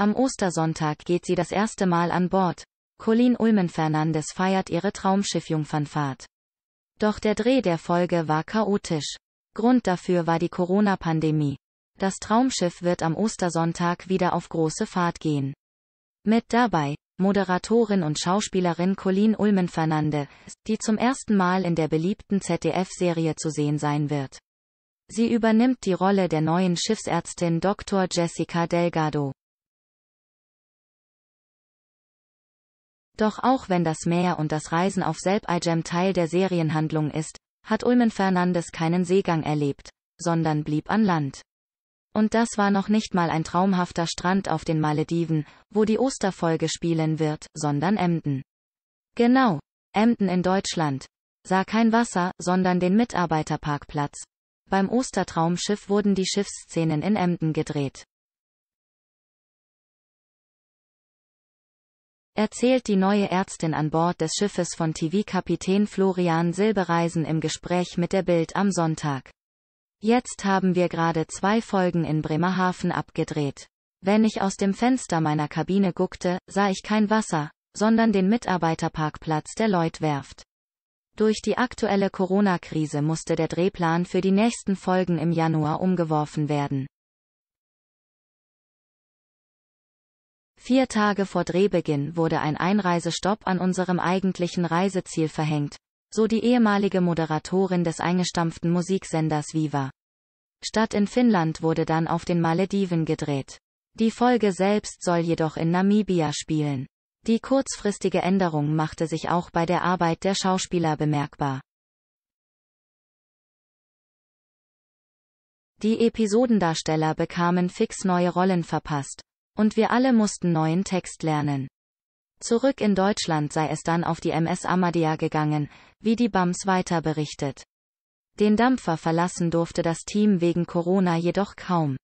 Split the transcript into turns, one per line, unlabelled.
Am Ostersonntag geht sie das erste Mal an Bord. Colin Ulmen Fernandes feiert ihre Traumschiffjungfernfahrt. Doch der Dreh der Folge war chaotisch. Grund dafür war die Corona-Pandemie. Das Traumschiff wird am Ostersonntag wieder auf große Fahrt gehen. Mit dabei, Moderatorin und Schauspielerin Colin Ulmen Fernandes, die zum ersten Mal in der beliebten ZDF-Serie zu sehen sein wird. Sie übernimmt die Rolle der neuen Schiffsärztin Dr. Jessica Delgado. Doch auch wenn das Meer und das Reisen auf Selbeigem Teil der Serienhandlung ist, hat Ulmen Fernandes keinen Seegang erlebt, sondern blieb an Land. Und das war noch nicht mal ein traumhafter Strand auf den Malediven, wo die Osterfolge spielen wird, sondern Emden. Genau, Emden in Deutschland. Sah kein Wasser, sondern den Mitarbeiterparkplatz. Beim Ostertraumschiff wurden die Schiffsszenen in Emden gedreht. erzählt die neue Ärztin an Bord des Schiffes von TV-Kapitän Florian Silbereisen im Gespräch mit der Bild am Sonntag. Jetzt haben wir gerade zwei Folgen in Bremerhaven abgedreht. Wenn ich aus dem Fenster meiner Kabine guckte, sah ich kein Wasser, sondern den Mitarbeiterparkplatz der Lloyd Werft. Durch die aktuelle Corona-Krise musste der Drehplan für die nächsten Folgen im Januar umgeworfen werden. Vier Tage vor Drehbeginn wurde ein Einreisestopp an unserem eigentlichen Reiseziel verhängt, so die ehemalige Moderatorin des eingestampften Musiksenders Viva. Statt in Finnland wurde dann auf den Malediven gedreht. Die Folge selbst soll jedoch in Namibia spielen. Die kurzfristige Änderung machte sich auch bei der Arbeit der Schauspieler bemerkbar. Die Episodendarsteller bekamen fix neue Rollen verpasst. Und wir alle mussten neuen Text lernen. Zurück in Deutschland sei es dann auf die MS Amadea gegangen, wie die BAMS weiter berichtet. Den Dampfer verlassen durfte das Team wegen Corona jedoch kaum.